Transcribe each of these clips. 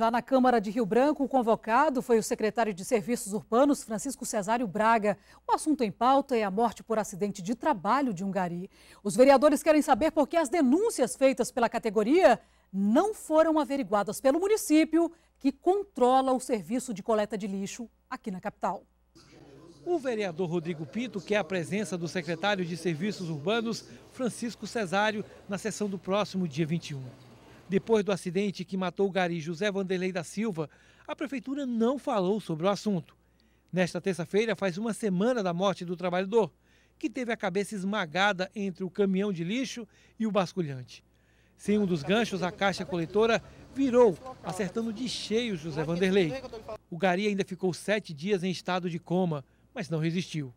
Já na Câmara de Rio Branco, o convocado foi o secretário de Serviços Urbanos, Francisco Cesário Braga. O assunto em pauta é a morte por acidente de trabalho de um gari. Os vereadores querem saber por que as denúncias feitas pela categoria não foram averiguadas pelo município, que controla o serviço de coleta de lixo aqui na capital. O vereador Rodrigo Pinto quer a presença do secretário de Serviços Urbanos, Francisco Cesário, na sessão do próximo dia 21. Depois do acidente que matou o gari José Vanderlei da Silva, a prefeitura não falou sobre o assunto. Nesta terça-feira, faz uma semana da morte do trabalhador, que teve a cabeça esmagada entre o caminhão de lixo e o basculhante. Sem um dos ganchos, a caixa coletora virou, acertando de cheio José Vanderlei. O gari ainda ficou sete dias em estado de coma, mas não resistiu.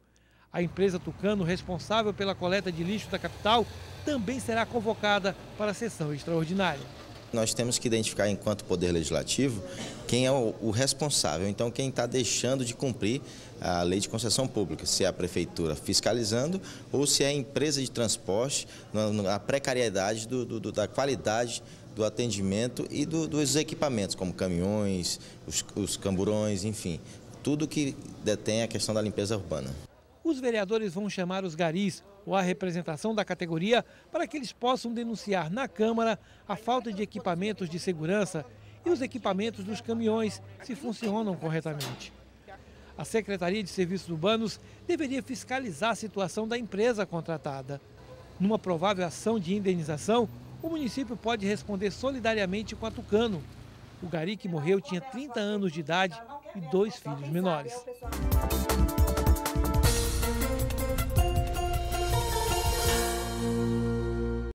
A empresa Tucano, responsável pela coleta de lixo da capital, também será convocada para a sessão extraordinária. Nós temos que identificar, enquanto Poder Legislativo, quem é o responsável, então quem está deixando de cumprir a lei de concessão pública, se é a prefeitura fiscalizando ou se é a empresa de transporte, a precariedade do, do, da qualidade do atendimento e do, dos equipamentos, como caminhões, os, os camburões, enfim, tudo que detém a questão da limpeza urbana os vereadores vão chamar os garis ou a representação da categoria para que eles possam denunciar na Câmara a falta de equipamentos de segurança e os equipamentos dos caminhões se funcionam corretamente. A Secretaria de Serviços Urbanos deveria fiscalizar a situação da empresa contratada. Numa provável ação de indenização, o município pode responder solidariamente com a Tucano. O gari que morreu tinha 30 anos de idade e dois filhos menores.